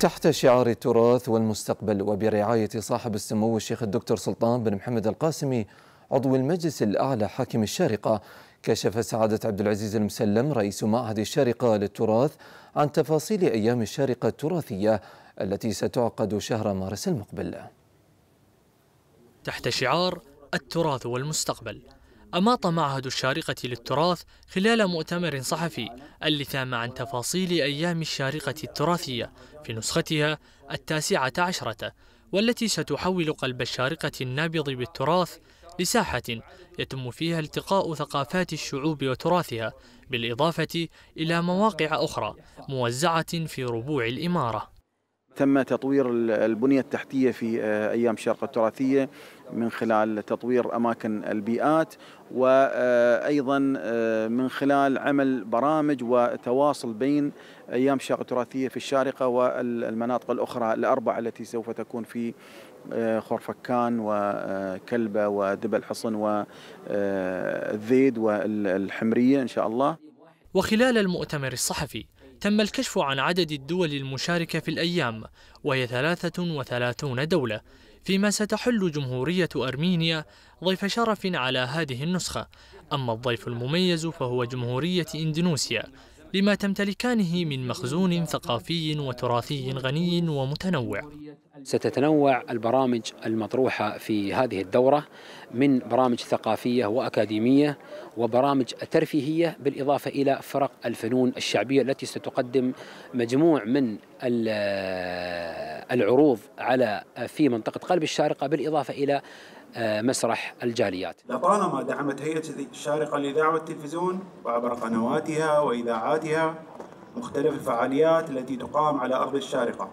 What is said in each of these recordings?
تحت شعار التراث والمستقبل وبرعاية صاحب السمو الشيخ الدكتور سلطان بن محمد القاسمي عضو المجلس الأعلى حاكم الشارقة كشف سعادة عبد العزيز المسلم رئيس معهد الشارقة للتراث عن تفاصيل أيام الشارقة التراثية التي ستعقد شهر مارس المقبل تحت شعار التراث والمستقبل أماط معهد الشارقة للتراث خلال مؤتمر صحفي اللثام عن تفاصيل أيام الشارقة التراثية في نسختها التاسعة عشرة والتي ستحول قلب الشارقة النابض بالتراث لساحة يتم فيها التقاء ثقافات الشعوب وتراثها بالإضافة إلى مواقع أخرى موزعة في ربوع الإمارة تم تطوير البنية التحتية في آه، أيام شرق التراثية من خلال تطوير أماكن البيئات وأيضا آه، آه، من خلال عمل برامج وتواصل بين أيام شرق التراثية في الشارقة والمناطق الأخرى الأربعة التي سوف تكون في خورفكان وكلبة ودبل حصن والذيد والحمرية إن شاء الله وخلال المؤتمر الصحفي تم الكشف عن عدد الدول المشاركة في الأيام وهي 33 دولة فيما ستحل جمهورية أرمينيا ضيف شرف على هذه النسخة أما الضيف المميز فهو جمهورية إندونيسيا لما تمتلكانه من مخزون ثقافي وتراثي غني ومتنوع ستتنوع البرامج المطروحة في هذه الدورة من برامج ثقافية وأكاديمية وبرامج ترفيهية بالإضافة إلى فرق الفنون الشعبية التي ستقدم مجموع من العروض على في منطقة قلب الشارقة بالإضافة إلى مسرح الجاليات لطالما دعمت هيئة الشارقة للإذاعة والتلفزيون وعبر قنواتها وإذاعاتها مختلف الفعاليات التي تقام على أرض الشارقة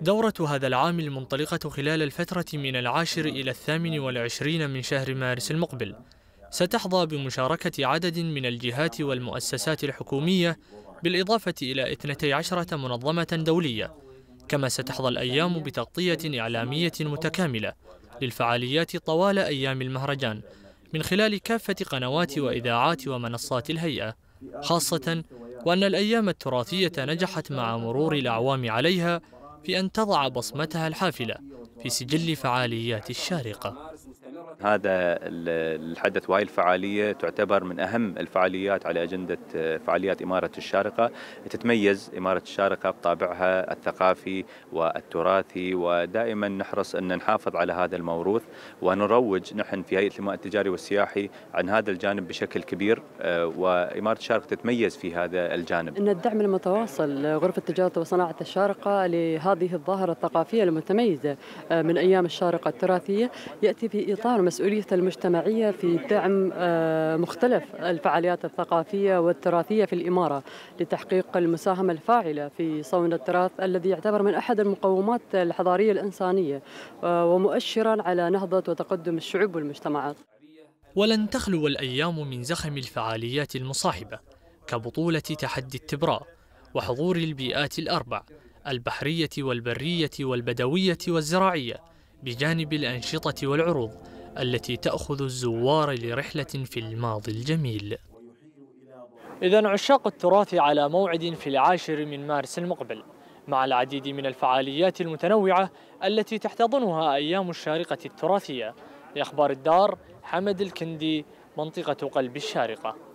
دورة هذا العام المنطلقة خلال الفترة من العاشر إلى الثامن والعشرين من شهر مارس المقبل ستحظى بمشاركة عدد من الجهات والمؤسسات الحكومية بالإضافة إلى 12 منظمة دولية كما ستحظى الأيام بتغطية إعلامية متكاملة للفعاليات طوال أيام المهرجان من خلال كافة قنوات وإذاعات ومنصات الهيئة خاصة وأن الأيام التراثية نجحت مع مرور الأعوام عليها في أن تضع بصمتها الحافلة في سجل فعاليات الشارقة هذا الحدث وهي الفعالية تعتبر من أهم الفعاليات على أجندة آه، فعاليات إمارة الشارقة تتميز إمارة الشارقة بطابعها الثقافي والتراثي ودائما نحرص أن نحافظ على هذا الموروث ونروج نحن في هيئة الماء التجاري والسياحي عن هذا الجانب بشكل كبير آه، وإمارة الشارقة تتميز في هذا الجانب أن الدعم المتواصل غرفة تجارة وصناعة الشارقة لهذه الظاهرة الثقافية المتميزة آه، من أيام الشارقة التراثية يأتي في إطار مسؤولية المجتمعية في دعم آه، مختلف الفعاليات الثقافية والتراثية في الإمارة لتحقيق المساهمة الفاعلة في صون التراث الذي يعتبر من أحد المقومات الحضارية الإنسانية آه، ومؤشرا على نهضة وتقدم الشعوب والمجتمعات ولن تخلو الأيام من زخم الفعاليات المصاحبة كبطولة تحدي التبراء وحضور البيئات الأربع البحرية والبرية والبدوية والزراعية بجانب الأنشطة والعروض التي تأخذ الزوار لرحلة في الماضي الجميل إذا عشاق التراث على موعد في العاشر من مارس المقبل مع العديد من الفعاليات المتنوعة التي تحتضنها أيام الشارقة التراثية لأخبار الدار حمد الكندي منطقة قلب الشارقة